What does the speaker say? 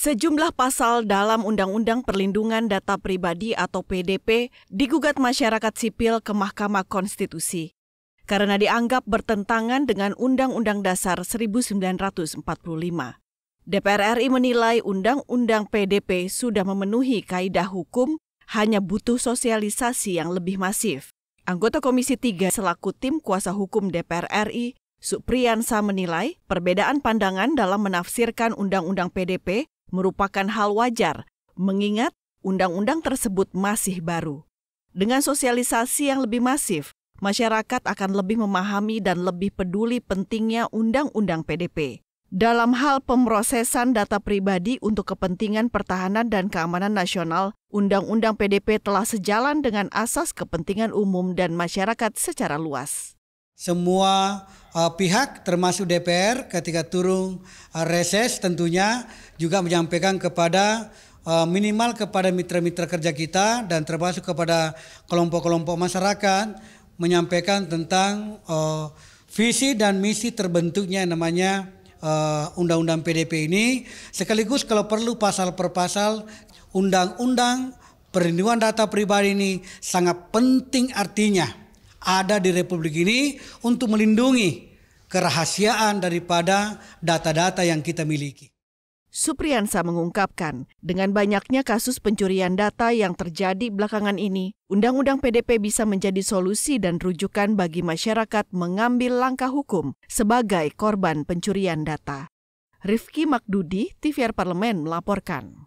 Sejumlah pasal dalam Undang-Undang Perlindungan Data Pribadi atau PDP digugat masyarakat sipil ke Mahkamah Konstitusi karena dianggap bertentangan dengan Undang-Undang Dasar 1945. DPR RI menilai Undang-Undang PDP sudah memenuhi kaidah hukum, hanya butuh sosialisasi yang lebih masif. Anggota Komisi 3 selaku tim kuasa hukum DPR RI Supriyansa menilai perbedaan pandangan dalam menafsirkan Undang-Undang PDP merupakan hal wajar, mengingat undang-undang tersebut masih baru. Dengan sosialisasi yang lebih masif, masyarakat akan lebih memahami dan lebih peduli pentingnya undang-undang PDP. Dalam hal pemrosesan data pribadi untuk kepentingan pertahanan dan keamanan nasional, undang-undang PDP telah sejalan dengan asas kepentingan umum dan masyarakat secara luas semua uh, pihak termasuk DPR ketika turun uh, reses tentunya juga menyampaikan kepada uh, minimal kepada mitra-mitra kerja kita dan termasuk kepada kelompok-kelompok masyarakat menyampaikan tentang uh, visi dan misi terbentuknya yang namanya uh, undang-undang uh, PDP ini sekaligus kalau perlu pasal per pasal undang-undang perlindungan data pribadi ini sangat penting artinya ada di republik ini untuk melindungi kerahasiaan daripada data-data yang kita miliki. Supriyansa mengungkapkan, dengan banyaknya kasus pencurian data yang terjadi belakangan ini, Undang-Undang PDP bisa menjadi solusi dan rujukan bagi masyarakat mengambil langkah hukum sebagai korban pencurian data. Rifki Makdudi, TVR Parlemen melaporkan.